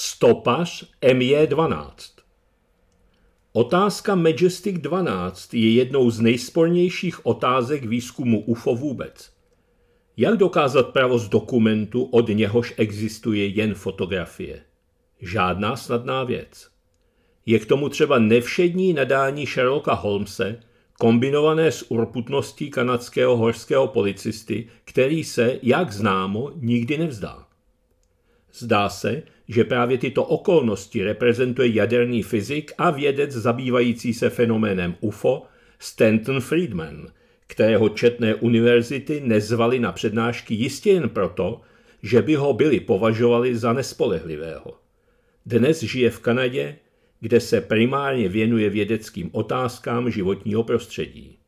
Stopař MJ12 Otázka Majestic 12 je jednou z nejspornějších otázek výzkumu UFO vůbec. Jak dokázat pravost dokumentu, od něhož existuje jen fotografie? Žádná snadná věc. Je k tomu třeba nevšední nadání Sherlocka Holmese, kombinované s urputností kanadského horského policisty, který se, jak známo, nikdy nevzdá. Zdá se, že právě tyto okolnosti reprezentuje jaderný fyzik a vědec zabývající se fenoménem UFO Stanton Friedman, kterého četné univerzity nezvali na přednášky jistě jen proto, že by ho byli považovali za nespolehlivého. Dnes žije v Kanadě, kde se primárně věnuje vědeckým otázkám životního prostředí.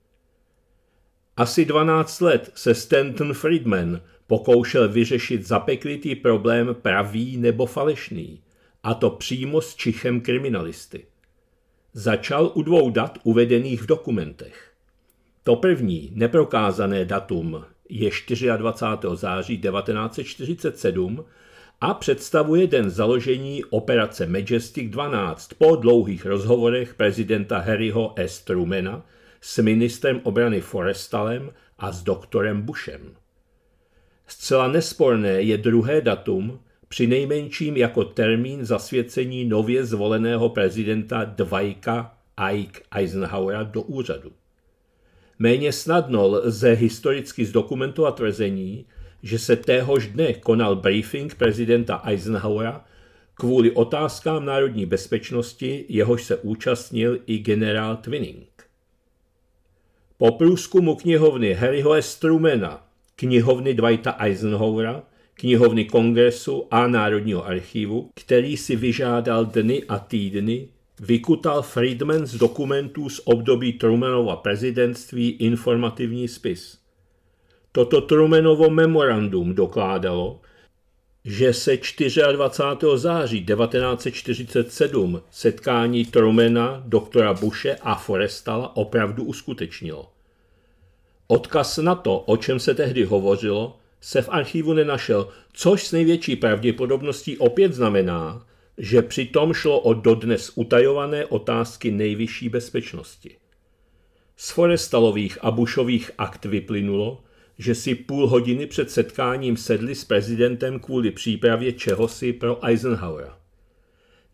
Asi 12 let se Stanton Friedman pokoušel vyřešit zapeklitý problém pravý nebo falešný, a to přímo s čichem kriminalisty. Začal u dvou dat uvedených v dokumentech. To první, neprokázané datum, je 24. září 1947 a představuje den založení operace Majestic 12 po dlouhých rozhovorech prezidenta Harryho S. Trumena s ministrem obrany Forestalem a s doktorem Bushem. Zcela nesporné je druhé datum, při nejmenším jako termín zasvěcení nově zvoleného prezidenta Dvajka Ike Eisenhowera do úřadu. Méně snadno lze historicky zdokumentovat tvrzení, že se téhož dne konal briefing prezidenta Eisenhowera kvůli otázkám národní bezpečnosti, jehož se účastnil i generál Twinning. Po průzkumu knihovny Harryho Strumena knihovny Dwighta Eisenhowera, knihovny kongresu a Národního archivu, který si vyžádal dny a týdny, vykutal Friedman z dokumentů z období Trumanova prezidentství informativní spis. Toto Trumanovo memorandum dokládalo, že se 24. září 1947 setkání Trumena, doktora Bushe a Forestala opravdu uskutečnilo. Odkaz na to, o čem se tehdy hovořilo, se v archivu nenašel, což s největší pravděpodobností opět znamená, že přitom šlo o dodnes utajované otázky nejvyšší bezpečnosti. Z Forestalových a Bushových akt vyplynulo, že si půl hodiny před setkáním sedli s prezidentem kvůli přípravě čehosi pro Eisenhowera.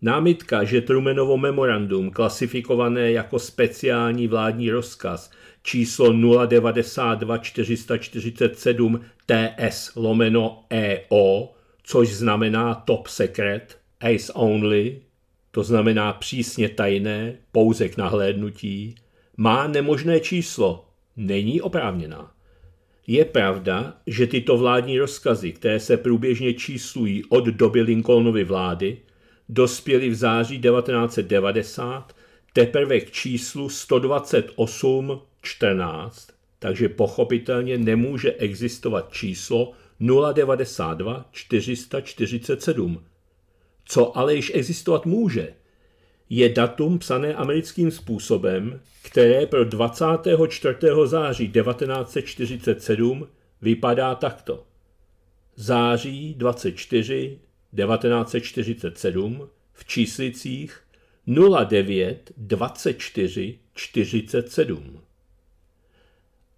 Námitka, že Trumenovo memorandum, klasifikované jako speciální vládní rozkaz, číslo 092 447 TS lomeno EO, což znamená Top Secret, Ace Only, to znamená přísně tajné, pouze k nahlédnutí, má nemožné číslo, není oprávněná. Je pravda, že tyto vládní rozkazy, které se průběžně číslují od doby Lincolnovy vlády, dospěly v září 1990 teprve k číslu 128 14, takže pochopitelně nemůže existovat číslo 092 447. Co ale již existovat může, je datum psané americkým způsobem, které pro 24. září 1947 vypadá takto. Září 24 1947 v číslicích 09 24 47.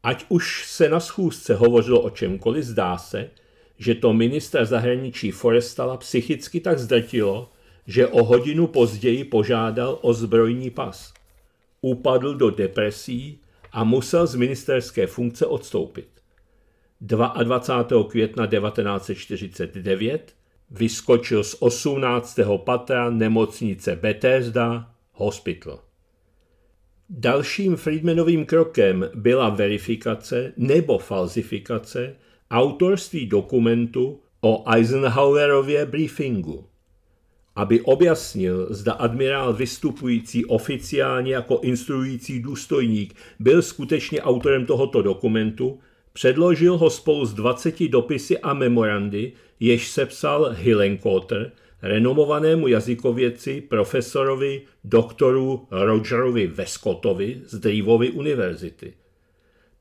Ať už se na schůzce hovořilo o čemkoliv, zdá se, že to ministra zahraničí Forestala psychicky tak zdrtilo, že o hodinu později požádal o zbrojní pas. Upadl do depresí a musel z ministerské funkce odstoupit. 22. května 1949 vyskočil z 18. patra nemocnice Bethesda Hospital. Dalším Friedmanovým krokem byla verifikace nebo falzifikace autorství dokumentu o Eisenhowerově briefingu. Aby objasnil, zda admirál vystupující oficiálně jako instruující důstojník byl skutečně autorem tohoto dokumentu, předložil ho spolu s 20 dopisy a memorandy, jež sepsal Hillenkotter – renomovanému jazykověci profesorovi doktoru Rogerovi Vescotovi z Drývovy univerzity.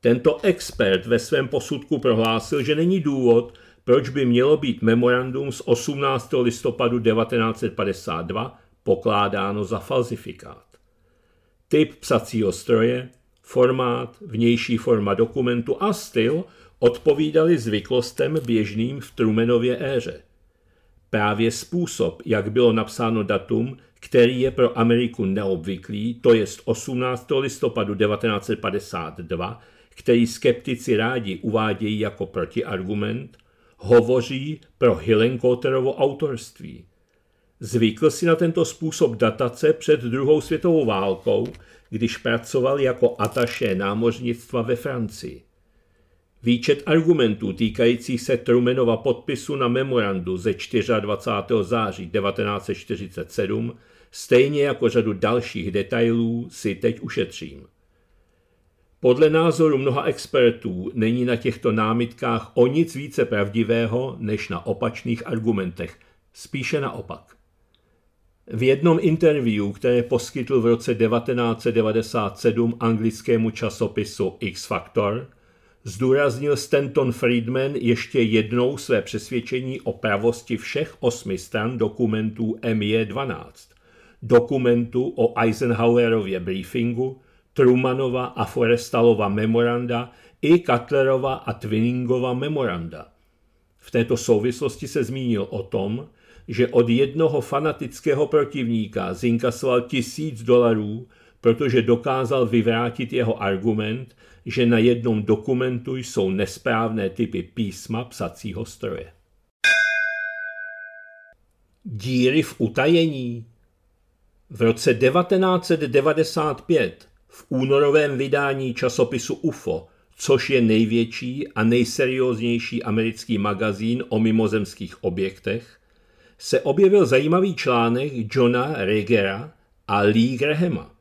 Tento expert ve svém posudku prohlásil, že není důvod, proč by mělo být memorandum z 18. listopadu 1952 pokládáno za falzifikát. Typ psacího stroje, formát, vnější forma dokumentu a styl odpovídali zvyklostem běžným v Trumenově éře právě způsob, jak bylo napsáno datum, který je pro Ameriku neobvyklý, to je 18. listopadu 1952, který skeptici rádi uvádějí jako protiargument, hovoří pro Hillenkoterovo autorství. Zvykl si na tento způsob datace před druhou světovou válkou, když pracoval jako ataše námořnictva ve Francii. Výčet argumentů týkajících se Trumanova podpisu na memorandu ze 24. září 1947, stejně jako řadu dalších detailů, si teď ušetřím. Podle názoru mnoha expertů není na těchto námitkách o nic více pravdivého než na opačných argumentech, spíše naopak. V jednom interview, které poskytl v roce 1997 anglickému časopisu X Factor, Zdůraznil Stanton Friedman ještě jednou své přesvědčení o pravosti všech osmi stran dokumentů MJ-12, dokumentu o Eisenhowerově briefingu, Trumanova a Forestalova memoranda i Cutlerova a Twinningova memoranda. V této souvislosti se zmínil o tom, že od jednoho fanatického protivníka zinkasoval tisíc dolarů, protože dokázal vyvrátit jeho argument, že na jednom dokumentu jsou nesprávné typy písma psacího stroje. Díry v utajení V roce 1995 v únorovém vydání časopisu UFO, což je největší a nejserióznější americký magazín o mimozemských objektech, se objevil zajímavý článek Johna Regera a Lee Grahama –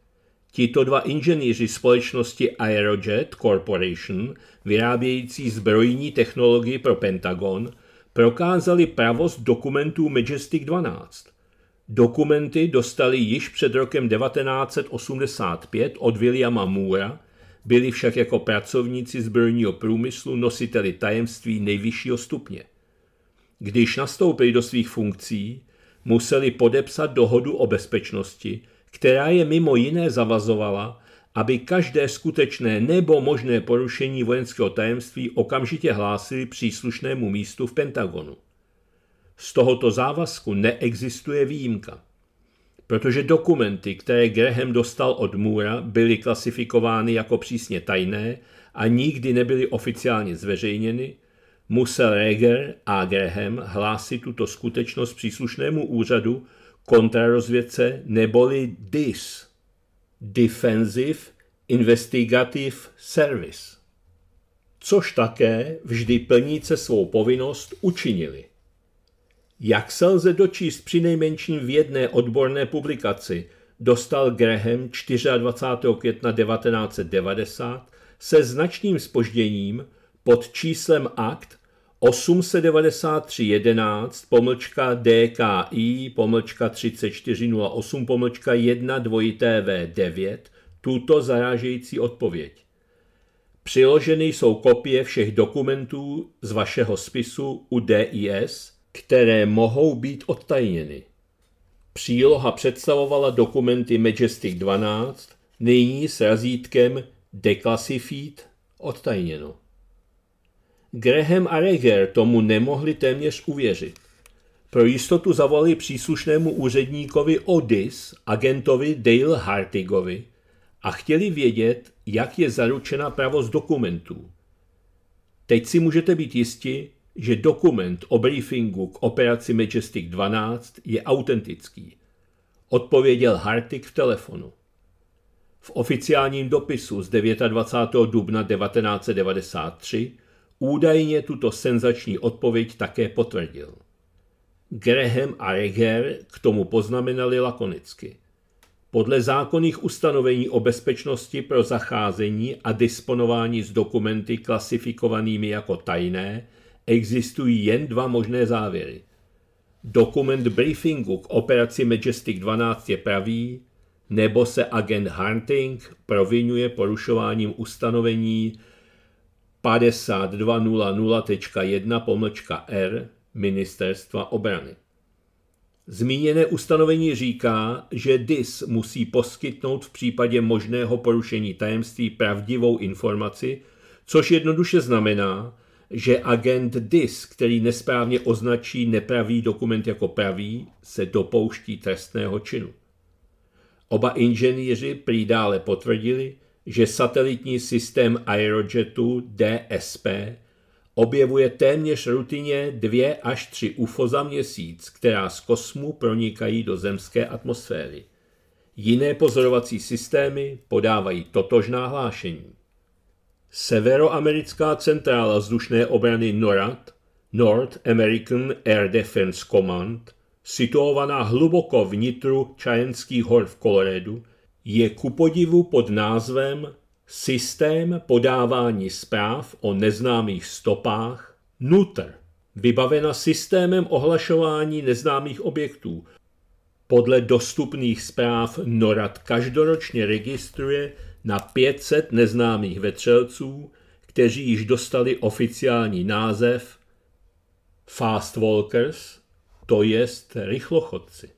Tito dva inženýři společnosti Aerojet Corporation, vyrábějící zbrojní technologii pro Pentagon, prokázali pravost dokumentů Majestic 12. Dokumenty dostali již před rokem 1985 od Williama Moora, byli však jako pracovníci zbrojního průmyslu nositeli tajemství nejvyššího stupně. Když nastoupili do svých funkcí, museli podepsat dohodu o bezpečnosti, která je mimo jiné zavazovala, aby každé skutečné nebo možné porušení vojenského tajemství okamžitě hlásili příslušnému místu v Pentagonu. Z tohoto závazku neexistuje výjimka, protože dokumenty, které Graham dostal od Moora, byly klasifikovány jako přísně tajné a nikdy nebyly oficiálně zveřejněny, musel Reger a Graham hlásit tuto skutečnost příslušnému úřadu kontrarozvědce neboli DIS, Defensive Investigative Service, což také vždy plníce svou povinnost učinili. Jak se lze dočíst při nejmenším v jedné odborné publikaci, dostal Graham 24. května 1990 se značným spožděním pod číslem akt 893.11 pomlčka DKI pomlčka 3408 pomlčka 1 dvojité V9 tuto zarážející odpověď. Přiloženy jsou kopie všech dokumentů z vašeho spisu u DIS, které mohou být odtajněny. Příloha představovala dokumenty Majestic 12, nyní s razítkem Declassified odtajněno. Graham a Reger tomu nemohli téměř uvěřit. Pro jistotu zavolali příslušnému úředníkovi Odis, agentovi Dale Hartigovi, a chtěli vědět, jak je zaručena pravost dokumentů. Teď si můžete být jisti, že dokument o briefingu k operaci Majestic 12 je autentický, odpověděl Hartig v telefonu. V oficiálním dopisu z 29. dubna 1993 Údajně tuto senzační odpověď také potvrdil. Graham a Reger k tomu poznamenali lakonicky. Podle zákonných ustanovení o bezpečnosti pro zacházení a disponování s dokumenty klasifikovanými jako tajné existují jen dva možné závěry. Dokument briefingu k operaci Majestic 12 je pravý, nebo se agent Hunting provinuje porušováním ustanovení 5200.1 pomlčka R Ministerstva obrany. Zmíněné ustanovení říká, že DIS musí poskytnout v případě možného porušení tajemství pravdivou informaci, což jednoduše znamená, že agent DIS, který nesprávně označí nepravý dokument jako pravý, se dopouští trestného činu. Oba inženýři prý dále potvrdili, že satelitní systém Aerojetu DSP objevuje téměř rutině dvě až tři UFO za měsíc, která z kosmu pronikají do zemské atmosféry. Jiné pozorovací systémy podávají totožná hlášení. Severoamerická centrála vzdušné obrany NORAD, North American Air Defense Command, situovaná hluboko vnitru Čajenských hor v Kolorédu, je ku podivu pod názvem Systém podávání zpráv o neznámých stopách NUTR, vybavena systémem ohlašování neznámých objektů. Podle dostupných zpráv NORAD každoročně registruje na 500 neznámých vetřelců, kteří již dostali oficiální název Fast Walkers, to jest rychlochodci.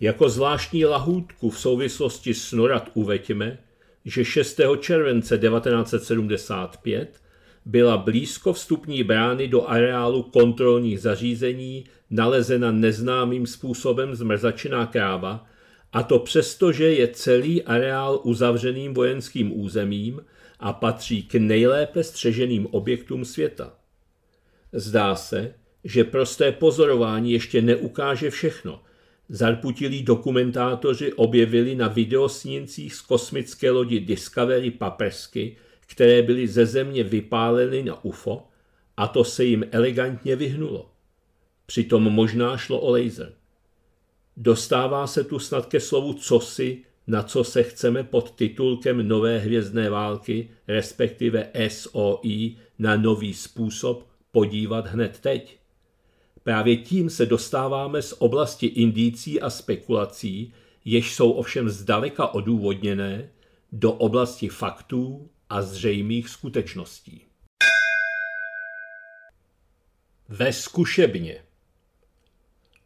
Jako zvláštní lahůdku v souvislosti s Norad uveďme, že 6. července 1975 byla blízko vstupní brány do areálu kontrolních zařízení nalezena neznámým způsobem zmrzačená kráva, a to přesto, že je celý areál uzavřeným vojenským územím a patří k nejlépe střeženým objektům světa. Zdá se, že prosté pozorování ještě neukáže všechno zarputilí dokumentátoři objevili na videosnímcích z kosmické lodi Discovery paprsky, které byly ze země vypáleny na UFO a to se jim elegantně vyhnulo. Přitom možná šlo o laser. Dostává se tu snad ke slovu cosi, na co se chceme pod titulkem Nové hvězdné války, respektive SOI, na nový způsob podívat hned teď. Právě tím se dostáváme z oblasti indicí a spekulací, jež jsou ovšem zdaleka odůvodněné, do oblasti faktů a zřejmých skutečností. Ve zkušebně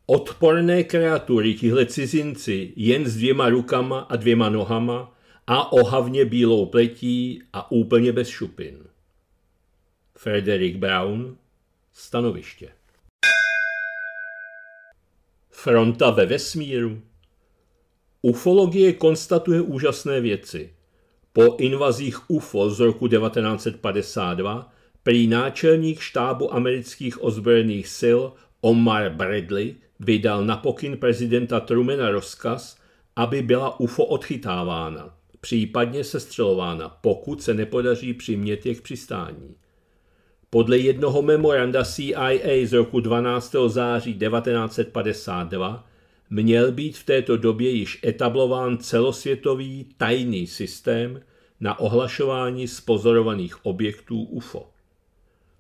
Odporné kreatury tihle cizinci jen s dvěma rukama a dvěma nohama a ohavně bílou pletí a úplně bez šupin. Frederick Brown Stanoviště Fronta ve vesmíru? Ufologie konstatuje úžasné věci. Po invazích UFO z roku 1952 prý náčelník štábu amerických ozbrojených sil Omar Bradley vydal na pokyn prezidenta Trumana rozkaz, aby byla UFO odchytávána, případně sestřelována, pokud se nepodaří přimět je k přistání. Podle jednoho memoranda CIA z roku 12. září 1952 měl být v této době již etablován celosvětový tajný systém na ohlašování spozorovaných objektů UFO.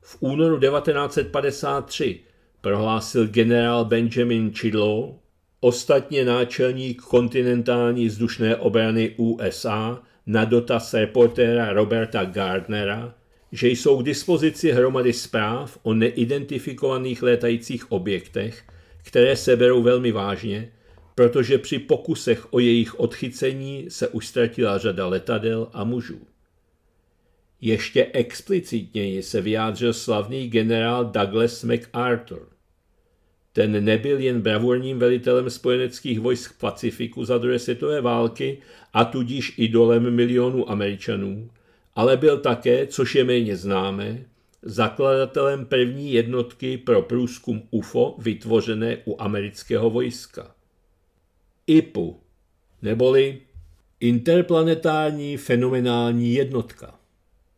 V únoru 1953 prohlásil generál Benjamin Chidlow, ostatně náčelník kontinentální vzdušné obrany USA, na dotaz reportéra Roberta Gardnera, že jsou k dispozici hromady zpráv o neidentifikovaných létajících objektech, které se berou velmi vážně, protože při pokusech o jejich odchycení se už ztratila řada letadel a mužů. Ještě explicitněji se vyjádřil slavný generál Douglas MacArthur. Ten nebyl jen bravurním velitelem spojeneckých vojsk Pacifiku za druhé světové války a tudíž idolem milionů Američanů, ale byl také, což je méně známé, zakladatelem první jednotky pro průzkum UFO vytvořené u amerického vojska. IPU, neboli Interplanetární fenomenální jednotka.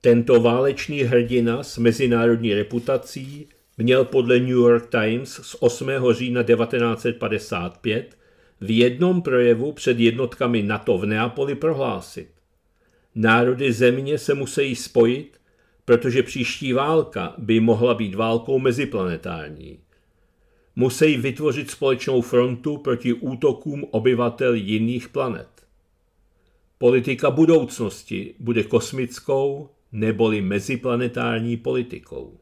Tento válečný hrdina s mezinárodní reputací měl podle New York Times z 8. října 1955 v jednom projevu před jednotkami NATO v Neapoli prohlásit. Národy země se musí spojit, protože příští válka by mohla být válkou meziplanetární. Musí vytvořit společnou frontu proti útokům obyvatel jiných planet. Politika budoucnosti bude kosmickou neboli meziplanetární politikou.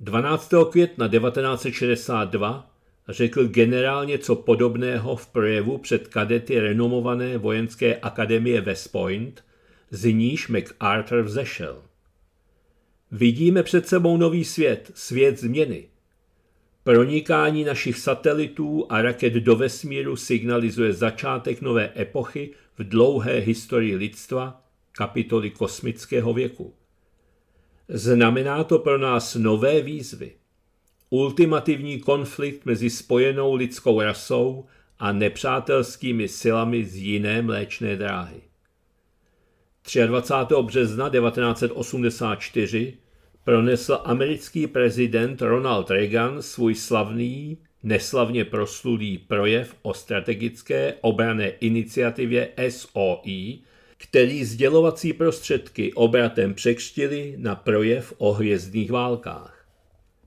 12. května 1962 řekl generál něco podobného v projevu před kadety renomované vojenské akademie West Point, z níž MacArthur vzešel. Vidíme před sebou nový svět, svět změny. Pronikání našich satelitů a raket do vesmíru signalizuje začátek nové epochy v dlouhé historii lidstva, kapitoly kosmického věku. Znamená to pro nás nové výzvy – ultimativní konflikt mezi spojenou lidskou rasou a nepřátelskými silami z jiné mléčné dráhy. 23. března 1984 pronesl americký prezident Ronald Reagan svůj slavný, neslavně proslulý projev o strategické obrané iniciativě SOI, který sdělovací prostředky obratem překštili na projev o hvězdných válkách.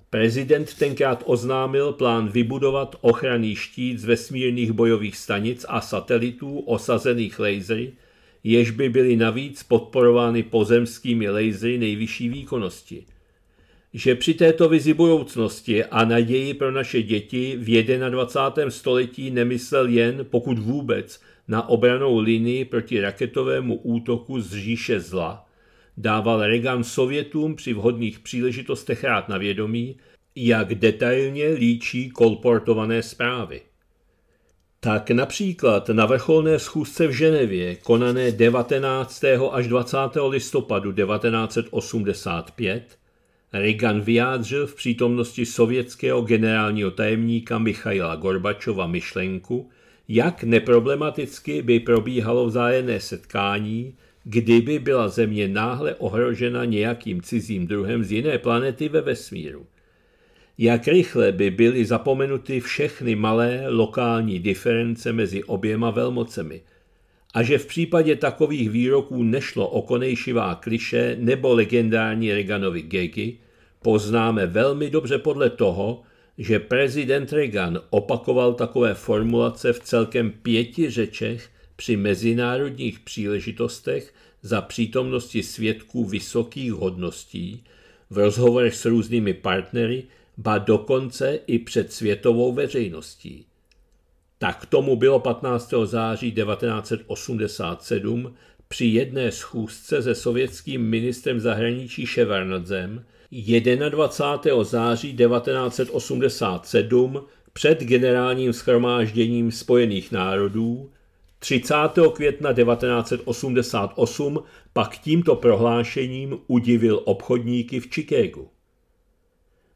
Prezident tenkrát oznámil plán vybudovat ochranný štít z vesmírných bojových stanic a satelitů osazených lasery, jež by byly navíc podporovány pozemskými lasery nejvyšší výkonnosti. Že při této vizi budoucnosti a naději pro naše děti v 21. století nemyslel jen, pokud vůbec, na obranou linii proti raketovému útoku z říše zla – dával Reagan Sovětům při vhodných příležitostech rád na vědomí, jak detailně líčí kolportované zprávy. Tak například na vrcholné schůzce v Ženevě, konané 19. až 20. listopadu 1985, Reagan vyjádřil v přítomnosti sovětského generálního tajemníka Michaila Gorbačova myšlenku, jak neproblematicky by probíhalo vzájemné setkání kdyby byla Země náhle ohrožena nějakým cizím druhem z jiné planety ve vesmíru. Jak rychle by byly zapomenuty všechny malé lokální diference mezi oběma velmocemi – a že v případě takových výroků nešlo o konejšivá kliše nebo legendární Reaganovy gegy, poznáme velmi dobře podle toho, že prezident Reagan opakoval takové formulace v celkem pěti řečech při mezinárodních příležitostech za přítomnosti svědků vysokých hodností, v rozhovorech s různými partnery, ba dokonce i před světovou veřejností. Tak tomu bylo 15. září 1987 při jedné schůzce se sovětským ministrem zahraničí Ševardnadzem 21. září 1987 před generálním schromážděním Spojených národů, 30. května 1988 pak tímto prohlášením udivil obchodníky v Chicagu.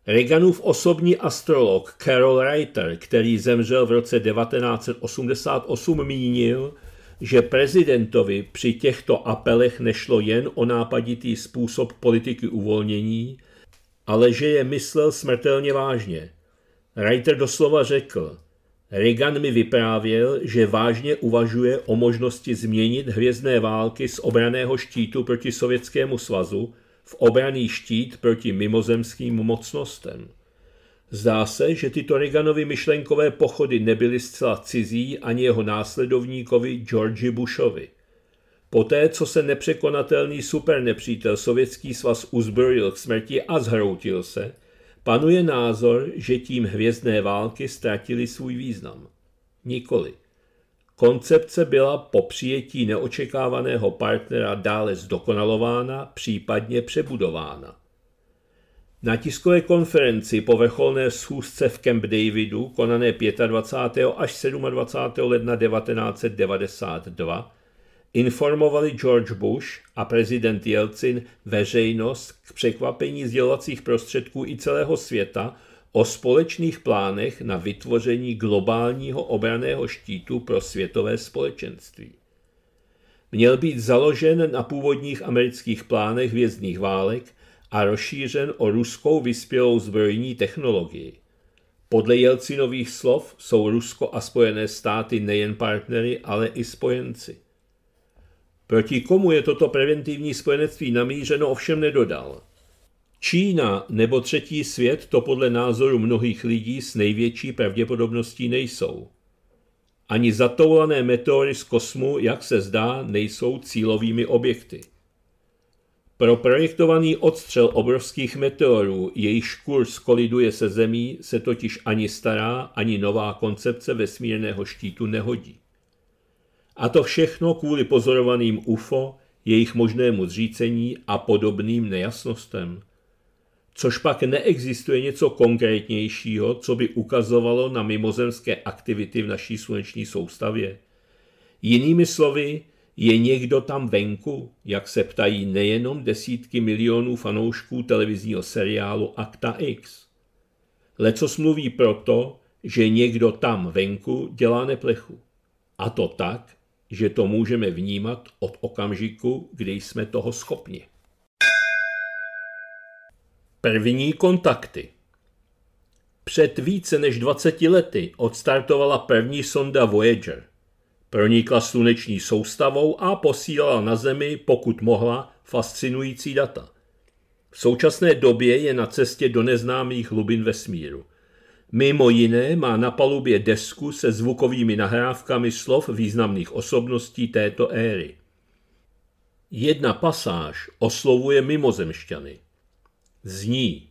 Reaganův osobní astrolog Carol Reiter, který zemřel v roce 1988, mínil, že prezidentovi při těchto apelech nešlo jen o nápaditý způsob politiky uvolnění, ale že je myslel smrtelně vážně. Reiter doslova řekl – Reagan mi vyprávěl, že vážně uvažuje o možnosti změnit hvězdné války z obraného štítu proti Sovětskému svazu v obraný štít proti mimozemským mocnostem. Zdá se, že tyto Reaganovy myšlenkové pochody nebyly zcela cizí ani jeho následovníkovi Georgi Bushovi. Poté, co se nepřekonatelný supernepřítel Sovětský svaz uzbrojil k smrti a zhroutil se, Panuje názor, že tím hvězdné války ztratily svůj význam. Nikoli. Koncepce byla po přijetí neočekávaného partnera dále zdokonalována, případně přebudována. Na tiskové konferenci po vrcholné schůzce v Camp Davidu, konané 25. až 27. ledna 1992, Informovali George Bush a prezident Jelcin veřejnost k překvapení sdělovacích prostředků i celého světa o společných plánech na vytvoření globálního obraného štítu pro světové společenství. Měl být založen na původních amerických plánech vězných válek a rozšířen o ruskou vyspělou zbrojní technologii. Podle Jelcinových slov jsou Rusko a Spojené státy nejen partnery, ale i spojenci. Proti komu je toto preventivní spojenectví namířeno, ovšem nedodal. Čína nebo třetí svět to podle názoru mnohých lidí s největší pravděpodobností nejsou. Ani zatoulané meteory z kosmu, jak se zdá, nejsou cílovými objekty. Pro projektovaný odstřel obrovských meteorů, jejichž kurz koliduje se Zemí, se totiž ani stará, ani nová koncepce vesmírného štítu nehodí. A to všechno kvůli pozorovaným UFO, jejich možnému zřícení a podobným nejasnostem. Což pak neexistuje něco konkrétnějšího, co by ukazovalo na mimozemské aktivity v naší sluneční soustavě. Jinými slovy, je někdo tam venku, jak se ptají nejenom desítky milionů fanoušků televizního seriálu Akta X. Leco smluví proto, že někdo tam venku dělá neplechu. A to tak, že to můžeme vnímat od okamžiku, kdy jsme toho schopni. První kontakty Před více než 20 lety odstartovala první sonda Voyager. Pronikla sluneční soustavou a posílala na Zemi, pokud mohla, fascinující data. V současné době je na cestě do neznámých hlubin vesmíru. Mimo jiné má na palubě desku se zvukovými nahrávkami slov významných osobností této éry. Jedna pasáž oslovuje mimozemšťany. Zní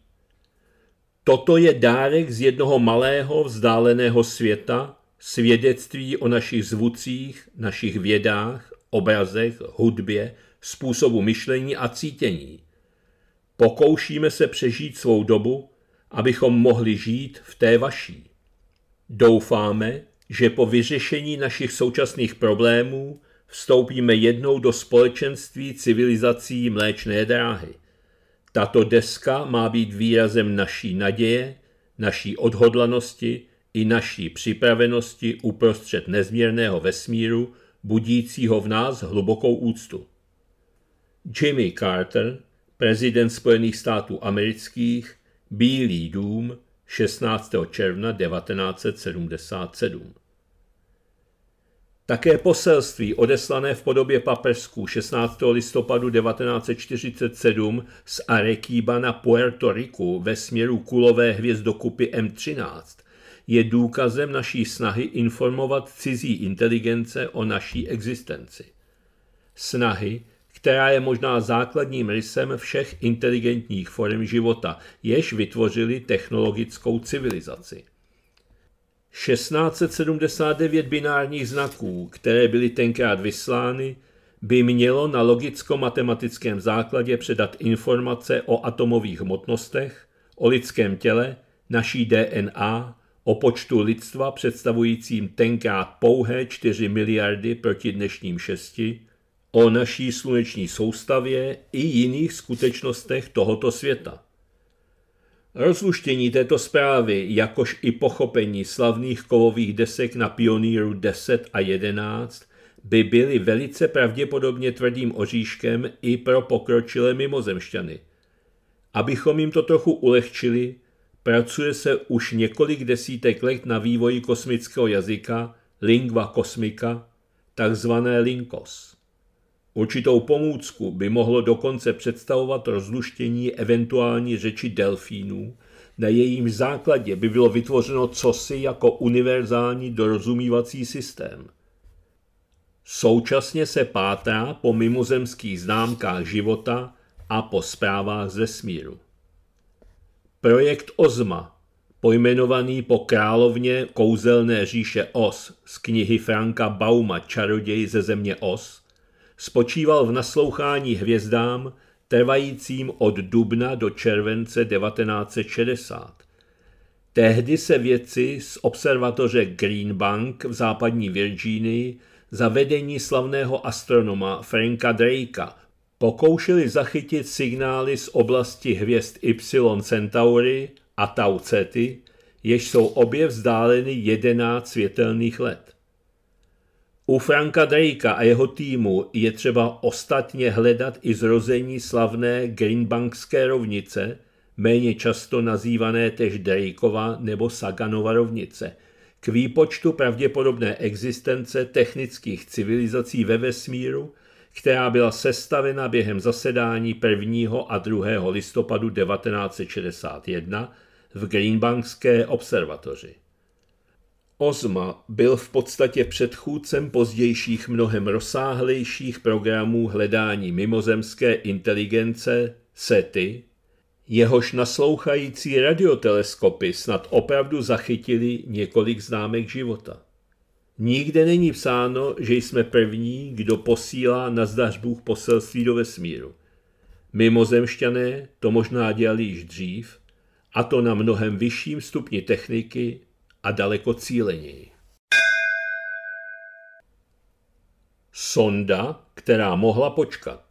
Toto je dárek z jednoho malého vzdáleného světa, svědectví o našich zvucích, našich vědách, obrazech, hudbě, způsobu myšlení a cítění. Pokoušíme se přežít svou dobu, abychom mohli žít v té vaší. Doufáme, že po vyřešení našich současných problémů vstoupíme jednou do společenství civilizací mléčné dráhy. Tato deska má být výrazem naší naděje, naší odhodlanosti i naší připravenosti uprostřed nezměrného vesmíru, budícího v nás hlubokou úctu. Jimmy Carter, prezident Spojených států amerických, Bílý dům 16. června 1977. Také poselství odeslané v podobě papežsků 16. listopadu 1947 z Arequiba na Puerto Riku ve směru kulové hvězdokupy M13 je důkazem naší snahy informovat cizí inteligence o naší existenci. Snahy, která je možná základním rysem všech inteligentních forem života, jež vytvořili technologickou civilizaci. 1679 binárních znaků, které byly tenkrát vyslány, by mělo na logicko-matematickém základě předat informace o atomových hmotnostech, o lidském těle, naší DNA, o počtu lidstva představujícím tenkrát pouhé 4 miliardy proti dnešním 6, o naší sluneční soustavě i jiných skutečnostech tohoto světa. Rozluštění této zprávy, jakož i pochopení slavných kovových desek na pioníru 10 a 11, by byly velice pravděpodobně tvrdým oříškem i pro pokročilé mimozemšťany. Abychom jim to trochu ulehčili, pracuje se už několik desítek let na vývoji kosmického jazyka, lingva kosmika, takzvané linkos. Určitou pomůcku by mohlo dokonce představovat rozluštění eventuální řeči delfínů, na jejím základě by bylo vytvořeno cosi jako univerzální dorozumívací systém. Současně se pátrá po mimozemských známkách života a po zprávách ze smíru. Projekt OZMA, pojmenovaný po královně kouzelné říše Os z knihy Franka Bauma Čaroděj ze země Os, spočíval v naslouchání hvězdám trvajícím od dubna do července 1960. Tehdy se vědci z observatoře Green Bank v západní Virginii za vedení slavného astronoma Franka Drakea pokoušeli zachytit signály z oblasti hvězd Y Centauri a Tau Ceti, jež jsou obě vzdáleny 11 světelných let. U Franka Drakea a jeho týmu je třeba ostatně hledat i zrození slavné Greenbankské rovnice, méně často nazývané tež Drakeova nebo Saganova rovnice, k výpočtu pravděpodobné existence technických civilizací ve vesmíru, která byla sestavena během zasedání 1. a 2. listopadu 1961 v Greenbankské observatoři. OZMA byl v podstatě předchůdcem pozdějších mnohem rozsáhlejších programů hledání mimozemské inteligence SETI, jehož naslouchající radioteleskopy snad opravdu zachytili několik známek života. Nikde není psáno, že jsme první, kdo posílá na zdař Bůh poselství do vesmíru. Mimozemšťané to možná dělali již dřív, a to na mnohem vyšším stupni techniky a daleko cíleněji. Sonda, která mohla počkat.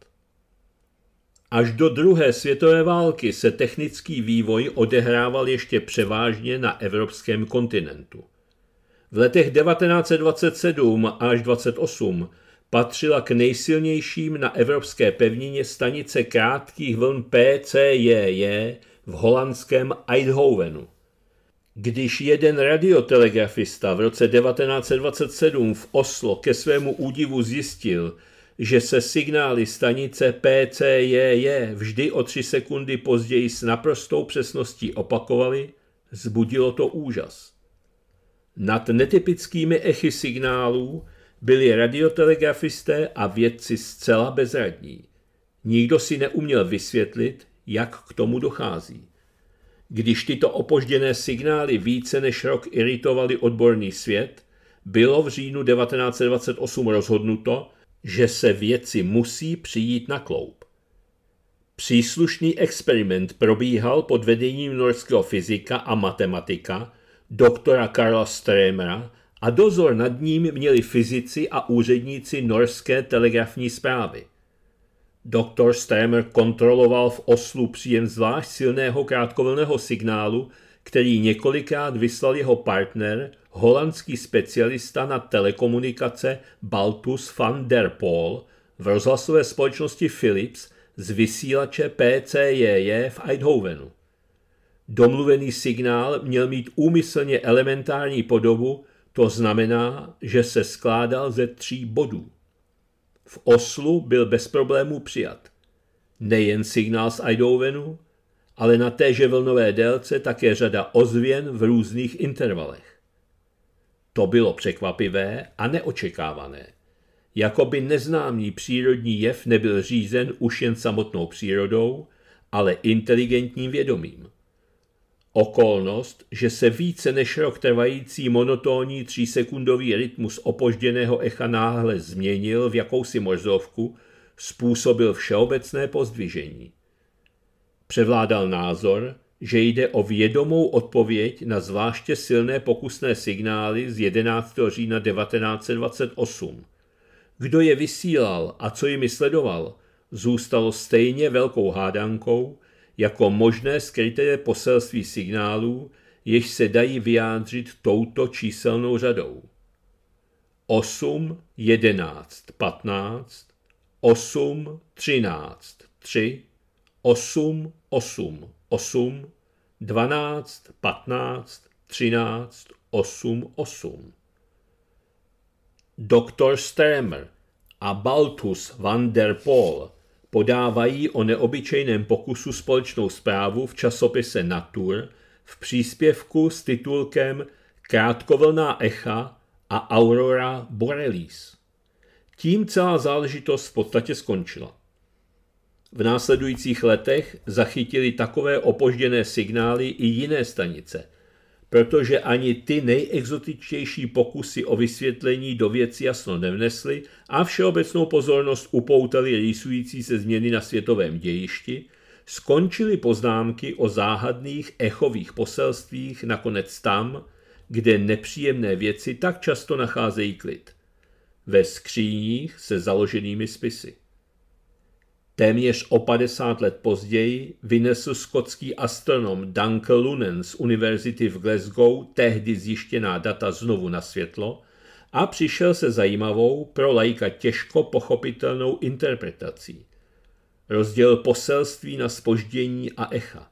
Až do druhé světové války se technický vývoj odehrával ještě převážně na evropském kontinentu. V letech 1927 až 28 patřila k nejsilnějším na evropské pevnině stanice krátkých vln PCJJ v holandském Eindhovenu. Když jeden radiotelegrafista v roce 1927 v Oslo ke svému údivu zjistil, že se signály stanice PCJJ vždy o tři sekundy později s naprostou přesností opakovaly, zbudilo to úžas. Nad netypickými echy signálů byli radiotelegrafisté a vědci zcela bezradní. Nikdo si neuměl vysvětlit, jak k tomu dochází. Když tyto opožděné signály více než rok iritovaly odborný svět, bylo v říjnu 1928 rozhodnuto, že se věci musí přijít na kloup. Příslušný experiment probíhal pod vedením norského fyzika a matematika, doktora Karla Stremera, a dozor nad ním měli fyzici a úředníci norské telegrafní zprávy. Doktor Stamer kontroloval v Oslu příjem zvlášť silného krátkovlného signálu, který několikrát vyslal jeho partner, holandský specialista na telekomunikace Baltus van der Pol v rozhlasové společnosti Philips z vysílače PCJJ v Eindhovenu. Domluvený signál měl mít úmyslně elementární podobu, to znamená, že se skládal ze tří bodů v Oslu byl bez problémů přijat. Nejen signál z Eidouvenu, ale na téže vlnové délce také řada ozvěn v různých intervalech. To bylo překvapivé a neočekávané. Jakoby neznámý přírodní jev nebyl řízen už jen samotnou přírodou, ale inteligentním vědomím. Okolnost, že se více než rok trvající monotónní třísekundový rytmus opožděného echa náhle změnil v jakousi mozovku, způsobil všeobecné pozdvižení. Převládal názor, že jde o vědomou odpověď na zvláště silné pokusné signály z 11. října 1928. Kdo je vysílal a co jimi sledoval, zůstalo stejně velkou hádankou, jako možné skryté poselství signálů, jež se dají vyjádřit touto číselnou řadou. 8, 11, 15, 8, 13, 3, 8, 8, 8, 12, 15, 13, 8, 8. Doktor Sturmer a Baltus van der Pol podávají o neobyčejném pokusu společnou zprávu v časopise Natur v příspěvku s titulkem Krátkovlná echa a Aurora Borealis. Tím celá záležitost v podstatě skončila. V následujících letech zachytili takové opožděné signály i jiné stanice – protože ani ty nejexotičtější pokusy o vysvětlení do věci jasno nevnesly a všeobecnou pozornost upoutali rýsující se změny na světovém dějišti, skončily poznámky o záhadných echových poselstvích nakonec tam, kde nepříjemné věci tak často nacházejí klid. Ve skříních se založenými spisy. Téměř o 50 let později vynesl skotský astronom Duncan Lunen z univerzity v Glasgow tehdy zjištěná data znovu na světlo a přišel se zajímavou, pro laika těžko pochopitelnou interpretací. Rozděl poselství na spoždění a echa.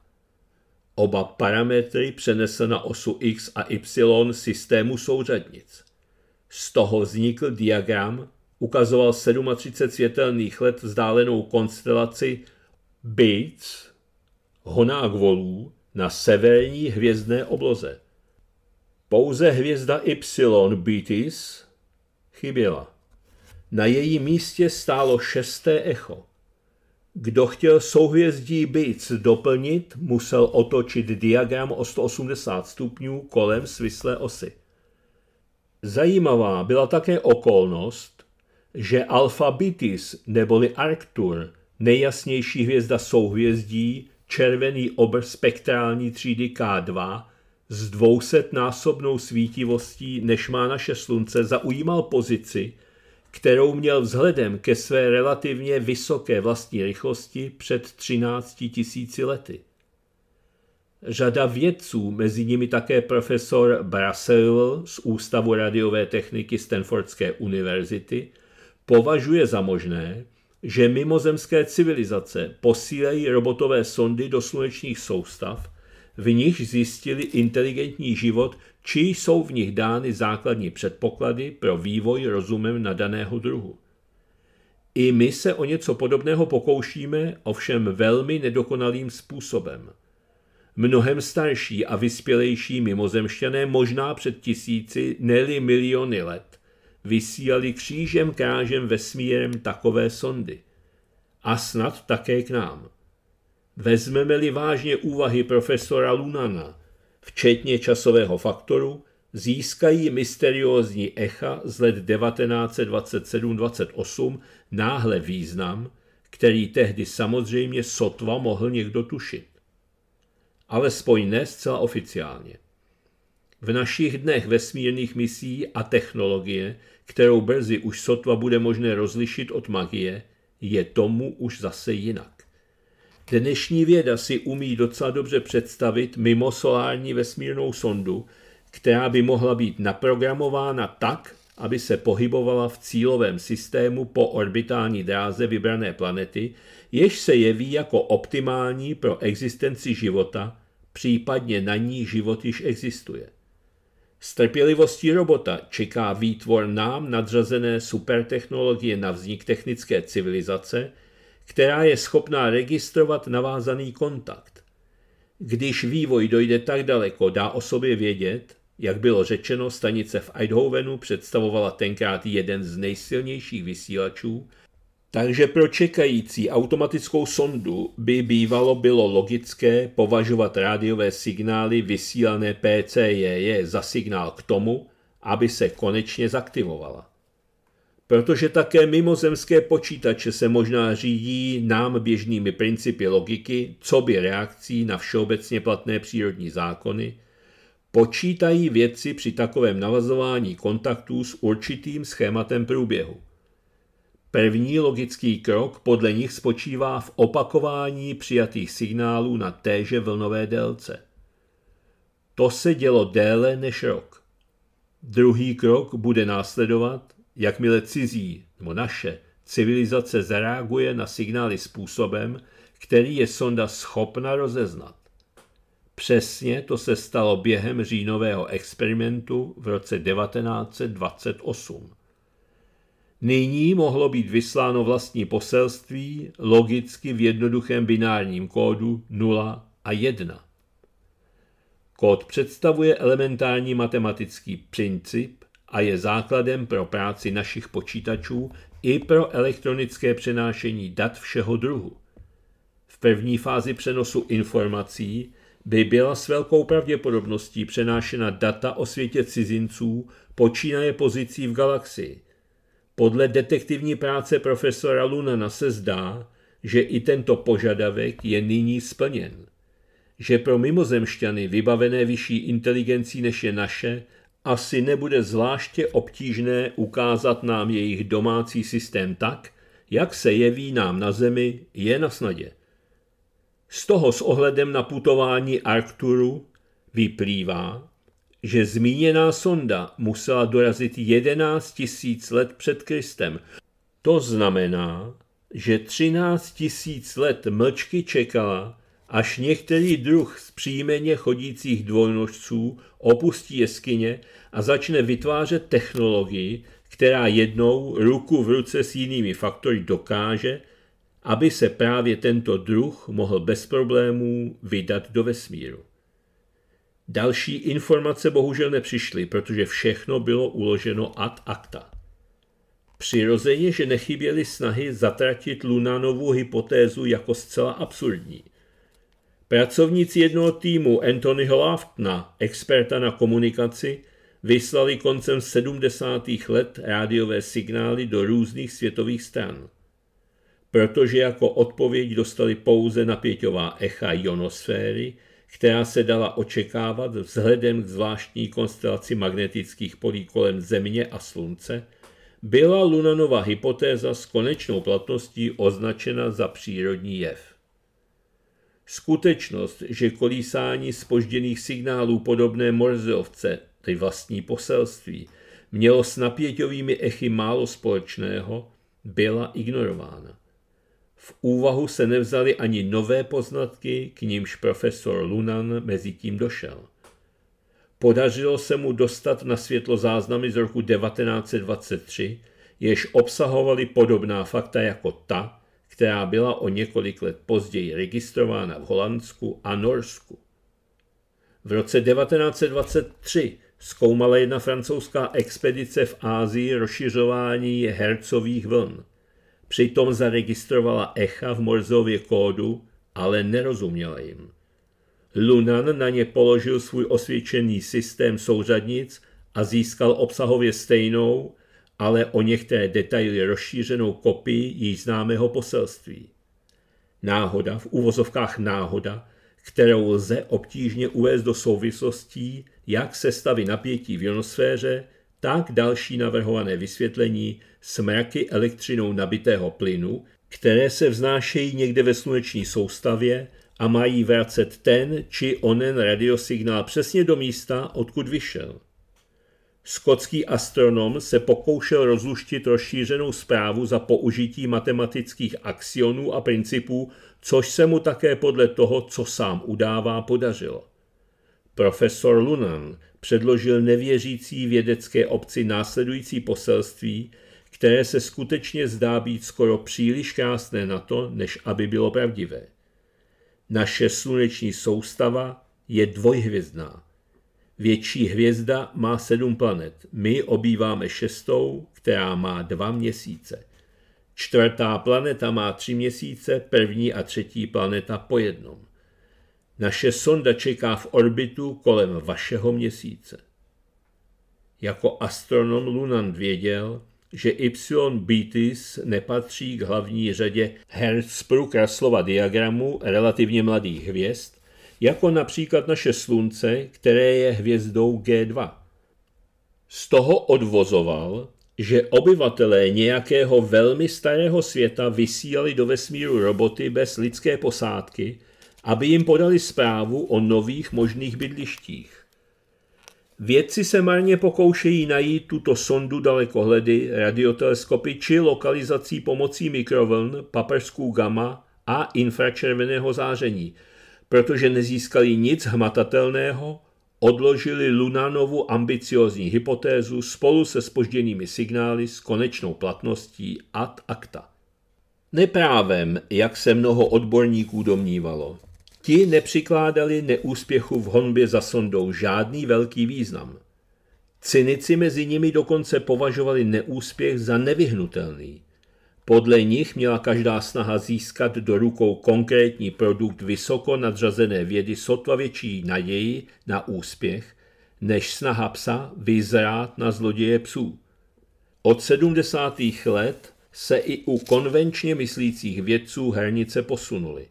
Oba parametry přenesl na osu x a y systému souřadnic. Z toho vznikl diagram, ukazoval 37 světelných let vzdálenou konstelaci Bic, honák volů, na severní hvězdné obloze. Pouze hvězda Y Betis chyběla. Na jejím místě stálo šesté echo. Kdo chtěl souhvězdí Beats doplnit, musel otočit diagram o 180 stupňů kolem svislé osy. Zajímavá byla také okolnost, že Alfa Bitis neboli Arctur, nejjasnější hvězda souhvězdí, červený obr spektrální třídy K2, s dvousetnásobnou svítivostí, než má naše slunce, zaujímal pozici, kterou měl vzhledem ke své relativně vysoké vlastní rychlosti před 13 tisíci lety. Řada vědců, mezi nimi také profesor Brassel z Ústavu radiové techniky Stanfordské univerzity, považuje za možné, že mimozemské civilizace posílají robotové sondy do slunečních soustav, v nich zjistili inteligentní život, či jsou v nich dány základní předpoklady pro vývoj rozumem na daného druhu. I my se o něco podobného pokoušíme, ovšem velmi nedokonalým způsobem. Mnohem starší a vyspělejší mimozemšťané možná před tisíci, neli miliony let vysílali křížem krážem vesmírem takové sondy. A snad také k nám. Vezmeme-li vážně úvahy profesora Lunana, včetně časového faktoru, získají mysteriózní echa z let 1927-28 náhle význam, který tehdy samozřejmě sotva mohl někdo tušit. Alespoň ne zcela oficiálně. V našich dnech vesmírných misí a technologie, kterou brzy už sotva bude možné rozlišit od magie, je tomu už zase jinak. Dnešní věda si umí docela dobře představit mimo solární vesmírnou sondu, která by mohla být naprogramována tak, aby se pohybovala v cílovém systému po orbitální dráze vybrané planety, jež se jeví jako optimální pro existenci života, případně na ní život již existuje. S trpělivostí robota čeká výtvor nám nadřazené supertechnologie na vznik technické civilizace, která je schopná registrovat navázaný kontakt. Když vývoj dojde tak daleko, dá o sobě vědět, jak bylo řečeno, stanice v Idhovenu představovala tenkrát jeden z nejsilnějších vysílačů takže pro čekající automatickou sondu by bývalo bylo logické považovat rádiové signály vysílané PCJ za signál k tomu, aby se konečně zaktivovala. Protože také mimozemské počítače se možná řídí nám běžnými principy logiky, co by reakcí na všeobecně platné přírodní zákony, počítají věci při takovém navazování kontaktů s určitým schématem průběhu. První logický krok podle nich spočívá v opakování přijatých signálů na téže vlnové délce. To se dělo déle než rok. Druhý krok bude následovat, jakmile cizí nebo naše civilizace zareaguje na signály způsobem, který je sonda schopna rozeznat. Přesně to se stalo během říjnového experimentu v roce 1928. Nyní mohlo být vysláno vlastní poselství logicky v jednoduchém binárním kódu 0 a 1. Kód představuje elementární matematický princip a je základem pro práci našich počítačů i pro elektronické přenášení dat všeho druhu. V první fázi přenosu informací by byla s velkou pravděpodobností přenášena data o světě cizinců počínaje pozicí v galaxii – podle detektivní práce profesora Lunana se zdá, že i tento požadavek je nyní splněn. Že pro mimozemšťany vybavené vyšší inteligencí než je naše, asi nebude zvláště obtížné ukázat nám jejich domácí systém tak, jak se jeví nám na Zemi, je na snadě. Z toho s ohledem na putování Arkturu vyplývá, že zmíněná sonda musela dorazit 11 000 let před Kristem. To znamená, že 13 000 let mlčky čekala, až některý druh z příjmeně chodících dvojnožců opustí jeskyně a začne vytvářet technologii, která jednou ruku v ruce s jinými faktory dokáže, aby se právě tento druh mohl bez problémů vydat do vesmíru. Další informace bohužel nepřišly, protože všechno bylo uloženo ad acta. Přirozeně, že nechyběly snahy zatratit Lunanovu hypotézu jako zcela absurdní. Pracovníci jednoho týmu Anthonyho Laftna, experta na komunikaci, vyslali koncem 70. let rádiové signály do různých světových stran. Protože jako odpověď dostali pouze napěťová echa ionosféry – která se dala očekávat vzhledem k zvláštní konstelaci magnetických polí kolem Země a Slunce, byla Lunanova hypotéza s konečnou platností označena za přírodní jev. Skutečnost, že kolísání spožděných signálů podobné Morzeovce, tedy vlastní poselství, mělo s napěťovými echy málo společného, byla ignorována. V úvahu se nevzaly ani nové poznatky, k nimž profesor Lunan mezi tím došel. Podařilo se mu dostat na světlo záznamy z roku 1923, jež obsahovaly podobná fakta jako ta, která byla o několik let později registrována v Holandsku a Norsku. V roce 1923 zkoumala jedna francouzská expedice v Ázii rozšiřování hercových vln. Přitom zaregistrovala echa v Morzově kódu, ale nerozuměla jim. Lunan na ně položil svůj osvědčený systém souřadnic a získal obsahově stejnou, ale o některé detaily rozšířenou kopii již známého poselství. Náhoda, v uvozovkách náhoda, kterou lze obtížně uvést do souvislostí jak se stavy napětí v ionosféře, tak další navrhované vysvětlení smraky elektřinou nabitého plynu, které se vznášejí někde ve sluneční soustavě a mají vracet ten či onen radiosignál přesně do místa, odkud vyšel. Skotský astronom se pokoušel rozluštit rozšířenou zprávu za použití matematických axionů a principů, což se mu také podle toho, co sám udává, podařilo. Profesor Lunan předložil nevěřící vědecké obci následující poselství, které se skutečně zdá být skoro příliš krásné na to, než aby bylo pravdivé. Naše sluneční soustava je dvojhvězdná. Větší hvězda má sedm planet, my obýváme šestou, která má dva měsíce. Čtvrtá planeta má tři měsíce, první a třetí planeta po jednom. Naše sonda čeká v orbitu kolem vašeho měsíce. Jako astronom Lunand věděl, že Y Betis nepatří k hlavní řadě Hertzsprung-Raslova diagramu relativně mladých hvězd, jako například naše Slunce, které je hvězdou G2. Z toho odvozoval, že obyvatelé nějakého velmi starého světa vysílali do vesmíru roboty bez lidské posádky, aby jim podali zprávu o nových možných bydlištích. Vědci se marně pokoušejí najít tuto sondu dalekohledy, radioteleskopy či lokalizací pomocí mikrovln, paprsků gamma a infračerveného záření, protože nezískali nic hmatatelného, odložili Lunanovu ambiciozní hypotézu spolu se spožděnými signály s konečnou platností ad acta. Neprávem, jak se mnoho odborníků domnívalo. Ti nepřikládali neúspěchu v honbě za sondou žádný velký význam. Cynici mezi nimi dokonce považovali neúspěch za nevyhnutelný. Podle nich měla každá snaha získat do rukou konkrétní produkt vysoko nadřazené vědy sotva větší naději na úspěch, než snaha psa vyzrát na zloděje psů. Od 70. let se i u konvenčně myslících vědců hranice posunuly.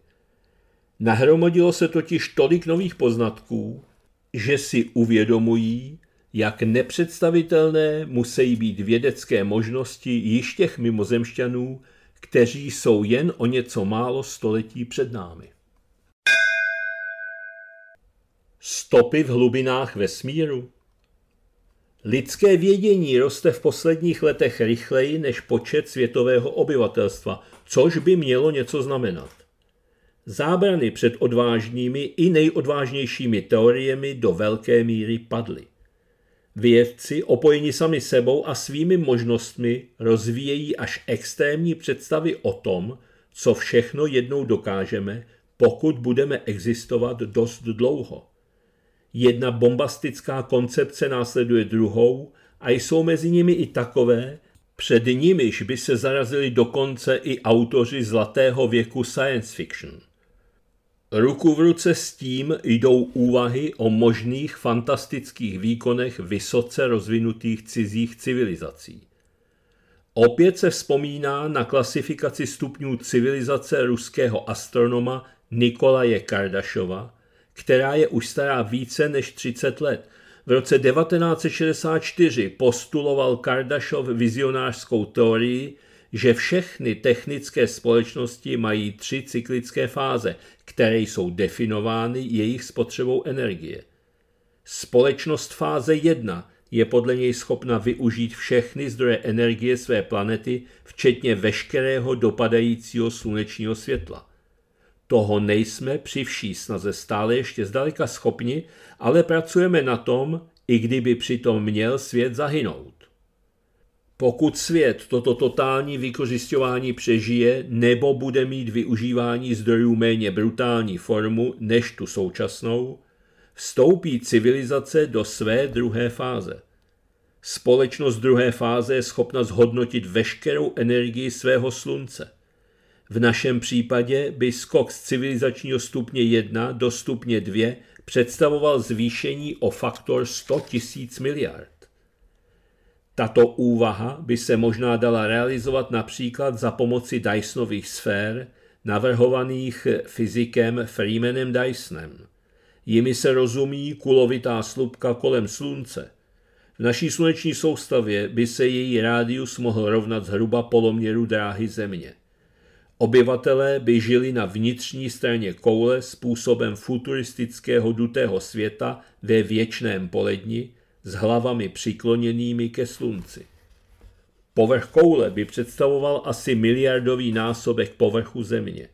Nahromadilo se totiž tolik nových poznatků, že si uvědomují, jak nepředstavitelné musí být vědecké možnosti již těch mimozemšťanů, kteří jsou jen o něco málo století před námi. Stopy v hlubinách vesmíru Lidské vědění roste v posledních letech rychleji než počet světového obyvatelstva, což by mělo něco znamenat. Zábrany před odvážnými i nejodvážnějšími teoriemi do velké míry padly. Vědci, opojeni sami sebou a svými možnostmi, rozvíjejí až extrémní představy o tom, co všechno jednou dokážeme, pokud budeme existovat dost dlouho. Jedna bombastická koncepce následuje druhou a jsou mezi nimi i takové, před nimiž by se zarazili dokonce i autoři zlatého věku science fiction. Ruku v ruce s tím jdou úvahy o možných fantastických výkonech vysoce rozvinutých cizích civilizací. Opět se vzpomíná na klasifikaci stupňů civilizace ruského astronoma Nikolaje Kardašova, která je už stará více než 30 let. V roce 1964 postuloval Kardašov vizionářskou teorii, že všechny technické společnosti mají tři cyklické fáze, které jsou definovány jejich spotřebou energie. Společnost fáze 1 je podle něj schopna využít všechny zdroje energie své planety, včetně veškerého dopadajícího slunečního světla. Toho nejsme při vší snaze stále ještě zdaleka schopni, ale pracujeme na tom, i kdyby přitom měl svět zahynout. Pokud svět toto totální vykořišťování přežije nebo bude mít využívání zdrojů méně brutální formu než tu současnou, vstoupí civilizace do své druhé fáze. Společnost druhé fáze je schopna zhodnotit veškerou energii svého slunce. V našem případě by skok z civilizačního stupně 1 do stupně 2 představoval zvýšení o faktor 100 000 miliard. Tato úvaha by se možná dala realizovat například za pomoci Dysonových sfér, navrhovaných fyzikem Freemanem Dysonem. Jimi se rozumí kulovitá slupka kolem Slunce. V naší sluneční soustavě by se její rádius mohl rovnat zhruba poloměru dráhy Země. Obyvatelé by žili na vnitřní straně koule způsobem futuristického dutého světa ve věčném poledni, s hlavami přikloněnými ke slunci. Povrch koule by představoval asi miliardový násobek povrchu Země.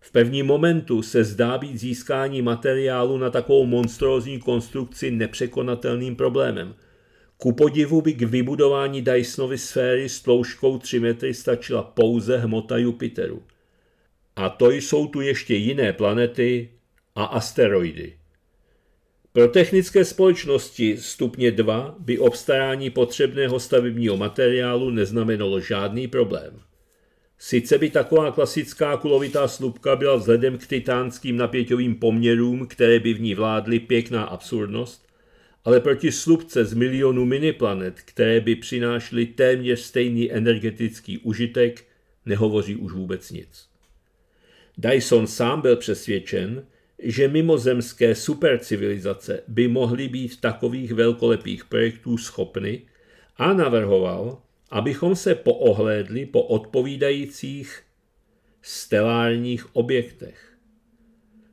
V první momentu se zdá být získání materiálu na takovou monstrózní konstrukci nepřekonatelným problémem. Ku podivu by k vybudování Dysonovy sféry s tlouškou 3 metry stačila pouze hmota Jupiteru. A to jsou tu ještě jiné planety a asteroidy. Pro technické společnosti stupně 2 by obstarání potřebného stavebního materiálu neznamenalo žádný problém. Sice by taková klasická kulovitá slupka byla vzhledem k titánským napěťovým poměrům, které by v ní vládly, pěkná absurdnost, ale proti slupce z milionů miniplanet, které by přinášely téměř stejný energetický užitek, nehovoří už vůbec nic. Dyson sám byl přesvědčen, že mimozemské supercivilizace by mohly být takových velkolepých projektů schopny a navrhoval, abychom se poohlédli po odpovídajících stelárních objektech.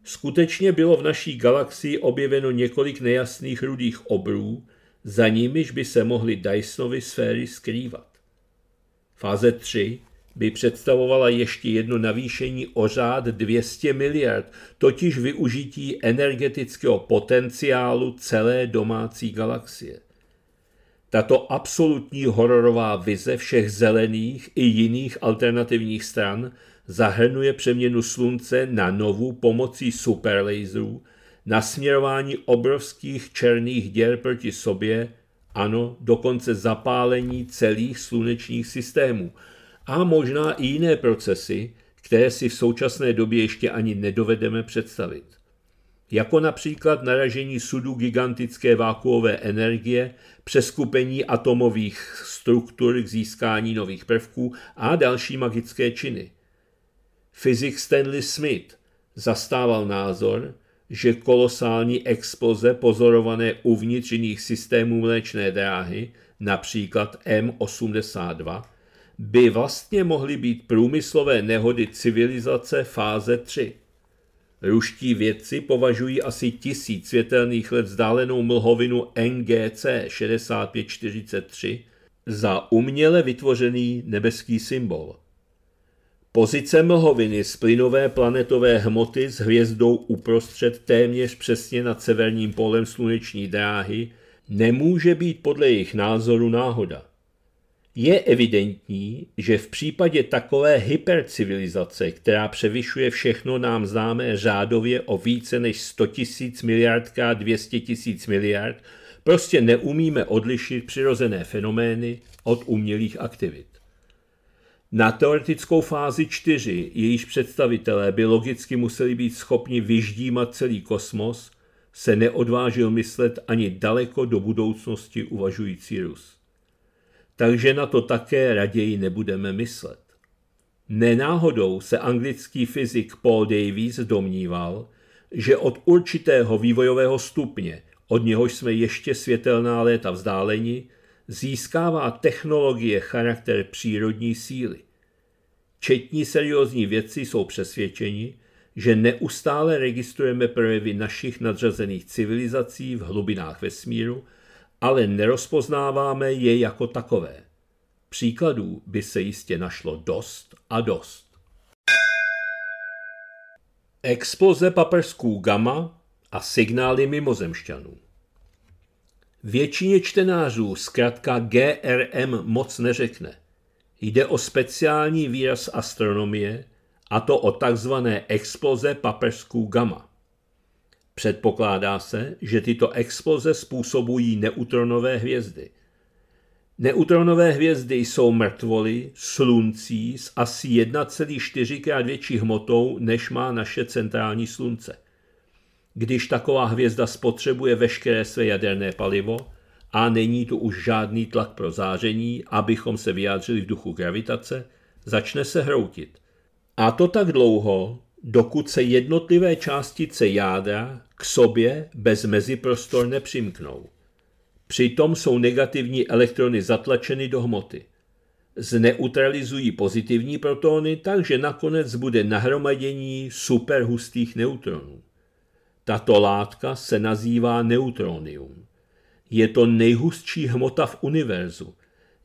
Skutečně bylo v naší galaxii objeveno několik nejasných rudých obrů, za nimiž by se mohly Dysonovy sféry skrývat. Fáze 3 by představovala ještě jedno navýšení o řád 200 miliard, totiž využití energetického potenciálu celé domácí galaxie. Tato absolutní hororová vize všech zelených i jiných alternativních stran zahrnuje přeměnu slunce na novu pomocí superlaserů, nasměrování obrovských černých děr proti sobě, ano, dokonce zapálení celých slunečních systémů – a možná i jiné procesy, které si v současné době ještě ani nedovedeme představit. Jako například naražení sudu gigantické vákuové energie, přeskupení atomových struktur k získání nových prvků a další magické činy. Fyzik Stanley Smith zastával názor, že kolosální expoze pozorované uvnitř jiných systémů mléčné dráhy, například M82, by vlastně mohly být průmyslové nehody civilizace fáze 3. Ruští vědci považují asi tisíc světelných let vzdálenou mlhovinu NGC 6543 za uměle vytvořený nebeský symbol. Pozice mlhoviny z plynové planetové hmoty s hvězdou uprostřed téměř přesně nad severním polem sluneční dráhy nemůže být podle jejich názoru náhoda. Je evidentní, že v případě takové hypercivilizace, která převyšuje všechno nám známé řádově o více než 100 000 miliard 200 000 miliard, prostě neumíme odlišit přirozené fenomény od umělých aktivit. Na teoretickou fázi 4, jejíž představitelé by logicky museli být schopni vyždímat celý kosmos, se neodvážil myslet ani daleko do budoucnosti uvažující Rus takže na to také raději nebudeme myslet. Nenáhodou se anglický fyzik Paul Davies domníval, že od určitého vývojového stupně, od něhož jsme ještě světelná léta vzdáleni, získává technologie charakter přírodní síly. Četní seriózní vědci jsou přesvědčeni, že neustále registrujeme projevy našich nadřazených civilizací v hlubinách vesmíru – ale nerozpoznáváme je jako takové. Příkladů by se jistě našlo dost a dost. Exploze paprsků gamma a signály mimozemšťanů. Většině čtenářů zkrátka GRM moc neřekne. Jde o speciální výraz astronomie, a to o takzvané exploze paprsků gamma. Předpokládá se, že tyto exploze způsobují neutronové hvězdy. Neutronové hvězdy jsou mrtvoly, sluncí s asi 1,4 krát větší hmotou, než má naše centrální slunce. Když taková hvězda spotřebuje veškeré své jaderné palivo a není tu už žádný tlak pro záření, abychom se vyjádřili v duchu gravitace, začne se hroutit. A to tak dlouho, dokud se jednotlivé částice jádra k sobě bez meziprostor nepřimknou. Přitom jsou negativní elektrony zatlačeny do hmoty. Zneutralizují pozitivní protony, takže nakonec bude nahromadění superhustých neutronů. Tato látka se nazývá neutronium. Je to nejhustší hmota v univerzu.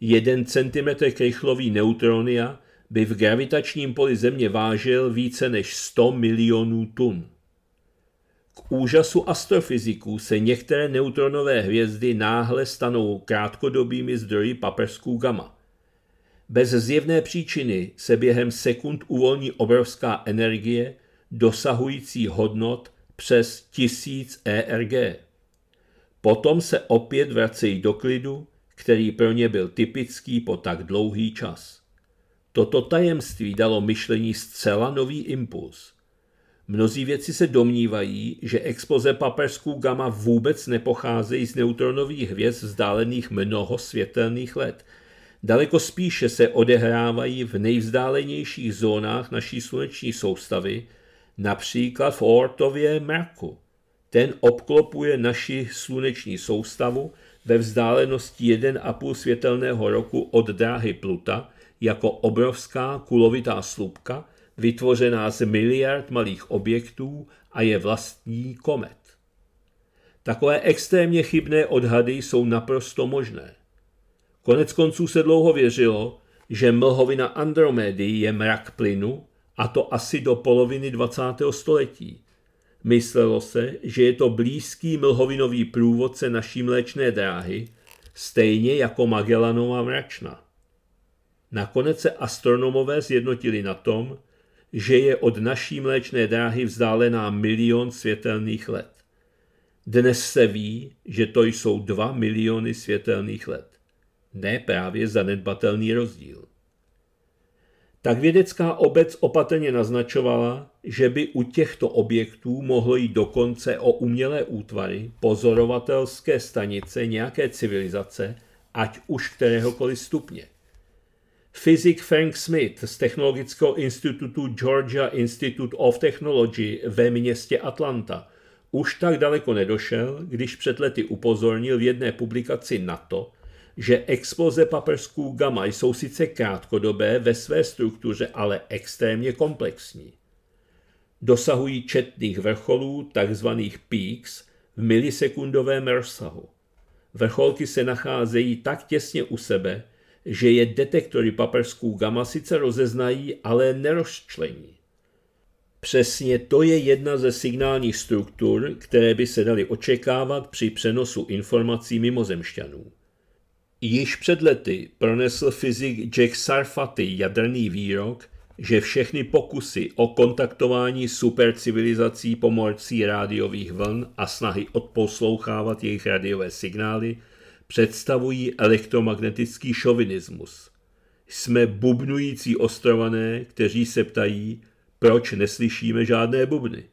Jeden centimetr krychlový neutronia by v gravitačním poli Země vážil více než 100 milionů tun. K úžasu astrofyziků se některé neutronové hvězdy náhle stanou krátkodobými zdroji paprsků gamma. Bez zjevné příčiny se během sekund uvolní obrovská energie, dosahující hodnot přes 1000 ERG. Potom se opět vracejí do klidu, který pro ně byl typický po tak dlouhý čas. Toto tajemství dalo myšlení zcela nový impuls. Mnozí věci se domnívají, že expoze paperskou gamma vůbec nepocházejí z neutronových hvězd vzdálených mnoho světelných let. Daleko spíše se odehrávají v nejvzdálenějších zónách naší sluneční soustavy, například v Ortově Merku. Ten obklopuje naši sluneční soustavu ve vzdálenosti 1,5 světelného roku od dráhy Pluta – jako obrovská kulovitá slupka, vytvořená z miliard malých objektů a je vlastní komet. Takové extrémně chybné odhady jsou naprosto možné. Konec konců se dlouho věřilo, že mlhovina Andromedy je mrak plynu, a to asi do poloviny 20. století. Myslelo se, že je to blízký mlhovinový průvodce naší mléčné dráhy, stejně jako Magellanova mračna. Nakonec se astronomové zjednotili na tom, že je od naší mléčné dráhy vzdálená milion světelných let. Dnes se ví, že to jsou dva miliony světelných let. Ne právě zanedbatelný rozdíl. Tak vědecká obec opatrně naznačovala, že by u těchto objektů mohlo jít dokonce o umělé útvary, pozorovatelské stanice nějaké civilizace, ať už kteréhokoliv stupně. Fyzik Frank Smith z Technologického institutu Georgia Institute of Technology ve městě Atlanta už tak daleko nedošel, když před lety upozornil v jedné publikaci na to, že exploze paprsků gamma jsou sice krátkodobé ve své struktuře, ale extrémně komplexní. Dosahují četných vrcholů, takzvaných peaks, v milisekundovém rozsahu. Vrcholky se nacházejí tak těsně u sebe, že je detektory paprsků gamma sice rozeznají, ale nerozčlení. Přesně to je jedna ze signálních struktur, které by se daly očekávat při přenosu informací mimozemšťanů. Již před lety pronesl fyzik Jack Sarfati jaderný výrok, že všechny pokusy o kontaktování supercivilizací pomocí rádiových vln a snahy odposlouchávat jejich radiové signály – představují elektromagnetický šovinismus. Jsme bubnující ostrované, kteří se ptají, proč neslyšíme žádné bubny.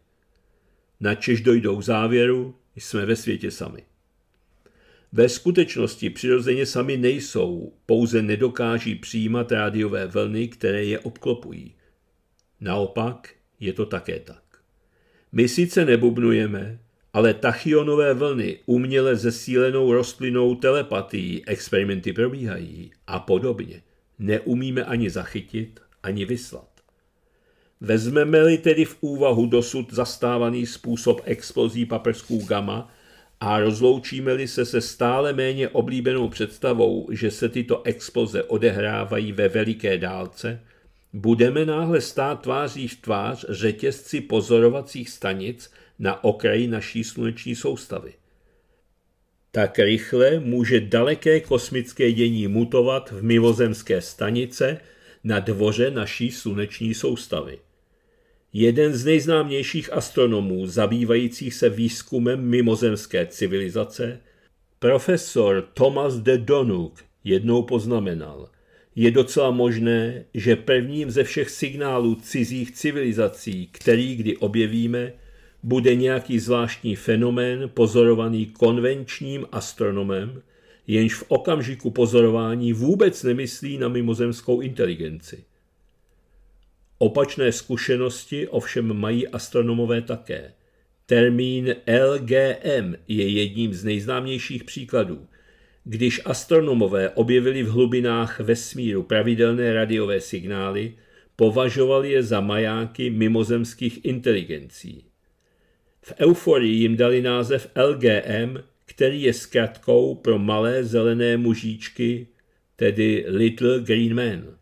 Na Češ dojdou k závěru, jsme ve světě sami. Ve skutečnosti přirozeně sami nejsou, pouze nedokáží přijímat rádiové vlny, které je obklopují. Naopak je to také tak. My sice nebubnujeme, ale tachionové vlny uměle zesílenou rostlinou telepatií experimenty probíhají a podobně. Neumíme ani zachytit, ani vyslat. Vezmeme-li tedy v úvahu dosud zastávaný způsob explozí paprsků gamma a rozloučíme-li se se stále méně oblíbenou představou, že se tyto exploze odehrávají ve veliké dálce, budeme náhle stát tváří v tvář řetězci pozorovacích stanic na okraji naší sluneční soustavy. Tak rychle může daleké kosmické dění mutovat v mimozemské stanice na dvoře naší sluneční soustavy. Jeden z nejznámějších astronomů zabývajících se výzkumem mimozemské civilizace, profesor Thomas de Donuk, jednou poznamenal, je docela možné, že prvním ze všech signálů cizích civilizací, který kdy objevíme, bude nějaký zvláštní fenomén pozorovaný konvenčním astronomem, jenž v okamžiku pozorování vůbec nemyslí na mimozemskou inteligenci. Opačné zkušenosti ovšem mají astronomové také. Termín LGM je jedním z nejznámějších příkladů. Když astronomové objevili v hlubinách vesmíru pravidelné radiové signály, považovali je za majáky mimozemských inteligencí. V euforii jim dali název LGM, který je zkratkou pro malé zelené mužíčky, tedy Little Green Man.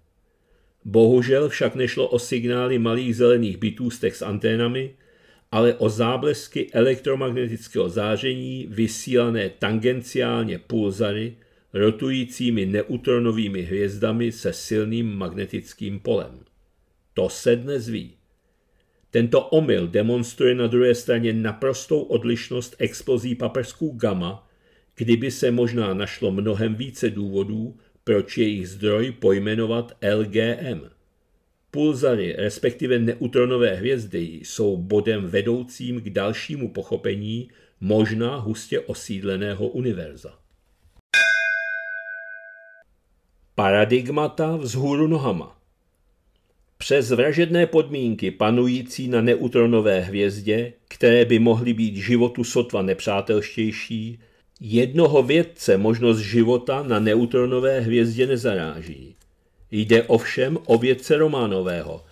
Bohužel však nešlo o signály malých zelených bytůstek s anténami, ale o záblesky elektromagnetického záření vysílané tangenciálně pulzary rotujícími neutronovými hvězdami se silným magnetickým polem. To se dnes ví. Tento omyl demonstruje na druhé straně naprostou odlišnost explozí paprsků gamma, kdyby se možná našlo mnohem více důvodů, proč jejich zdroj pojmenovat LGM. Pulzary, respektive neutronové hvězdy, jsou bodem vedoucím k dalšímu pochopení možná hustě osídleného univerza. Paradigmata vzhůru nohama přes vražedné podmínky panující na neutronové hvězdě, které by mohly být životu sotva nepřátelštější, jednoho vědce možnost života na neutronové hvězdě nezaráží. Jde ovšem o vědce Románového.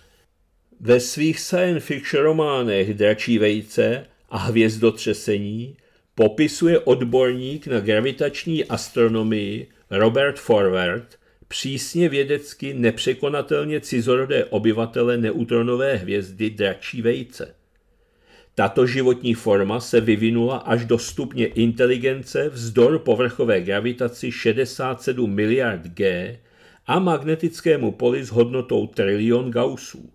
Ve svých science fiction románech Dračí vejce a Hvězdotřesení popisuje odborník na gravitační astronomii Robert Forward přísně vědecky nepřekonatelně cizorodé obyvatele neutronové hvězdy dračí vejce. Tato životní forma se vyvinula až do stupně inteligence vzdor povrchové gravitaci 67 miliard G a magnetickému poli s hodnotou trilion Gausů.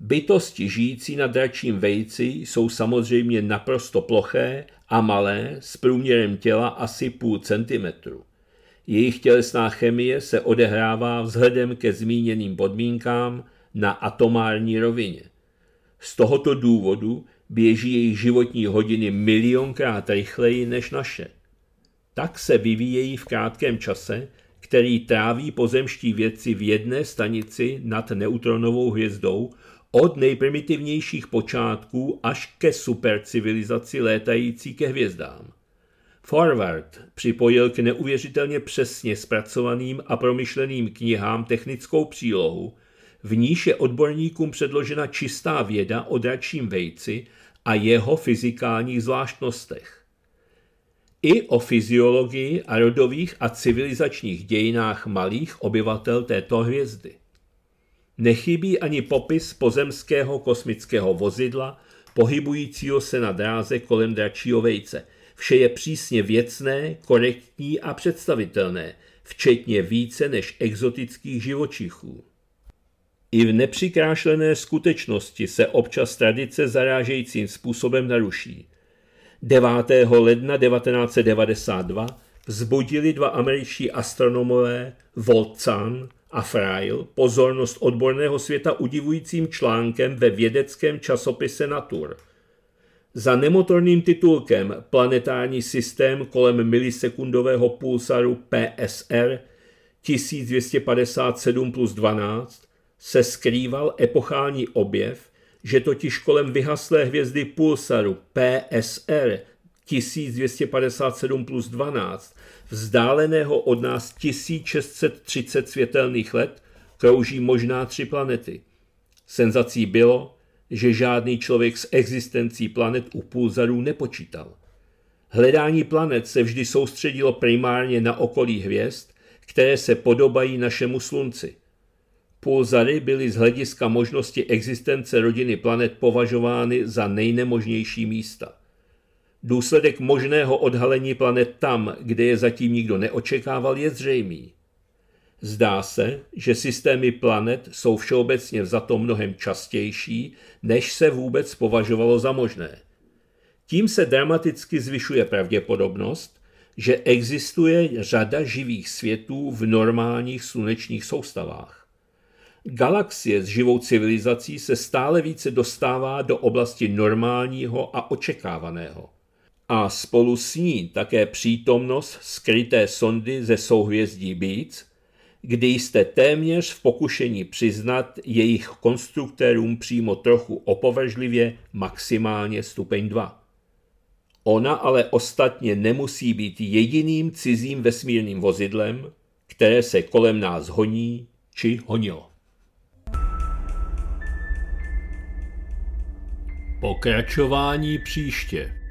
Bytosti žijící na dračím vejci jsou samozřejmě naprosto ploché a malé s průměrem těla asi půl centimetru. Jejich tělesná chemie se odehrává vzhledem ke zmíněným podmínkám na atomární rovině. Z tohoto důvodu běží jejich životní hodiny milionkrát rychleji než naše. Tak se vyvíjejí v krátkém čase, který tráví pozemští vědci v jedné stanici nad neutronovou hvězdou od nejprimitivnějších počátků až ke supercivilizaci létající ke hvězdám. Forward připojil k neuvěřitelně přesně zpracovaným a promyšleným knihám technickou přílohu, v níž je odborníkům předložena čistá věda o dračím vejci a jeho fyzikálních zvláštnostech. I o fyziologii a rodových a civilizačních dějinách malých obyvatel této hvězdy. Nechybí ani popis pozemského kosmického vozidla, pohybujícího se na dráze kolem dračího vejce, Vše je přísně věcné, korektní a představitelné, včetně více než exotických živočichů. I v nepřikrášlené skutečnosti se občas tradice zarážejícím způsobem naruší. 9. ledna 1992 vzbudili dva američtí astronomové Volcan a Frail pozornost odborného světa udivujícím článkem ve vědeckém časopise Nature. Za nemotorným titulkem Planetární systém kolem milisekundového pulsaru PSR 1257 plus 12 se skrýval epochální objev, že totiž kolem vyhaslé hvězdy pulsaru PSR 1257 plus 12, vzdáleného od nás 1630 světelných let, krouží možná tři planety. Senzací bylo, že žádný člověk s existencí planet u pulzarů nepočítal. Hledání planet se vždy soustředilo primárně na okolí hvězd, které se podobají našemu slunci. Pulzary byly z hlediska možnosti existence rodiny planet považovány za nejnemožnější místa. Důsledek možného odhalení planet tam, kde je zatím nikdo neočekával, je zřejmý. Zdá se, že systémy planet jsou všeobecně vzato mnohem častější, než se vůbec považovalo za možné. Tím se dramaticky zvyšuje pravděpodobnost, že existuje řada živých světů v normálních slunečních soustavách. Galaxie s živou civilizací se stále více dostává do oblasti normálního a očekávaného. A spolu s ní také přítomnost skryté sondy ze souhvězdí Beats kdy jste téměř v pokušení přiznat jejich konstruktérům přímo trochu opovažlivě maximálně stupeň 2. Ona ale ostatně nemusí být jediným cizím vesmírným vozidlem, které se kolem nás honí či honilo. Pokračování příště.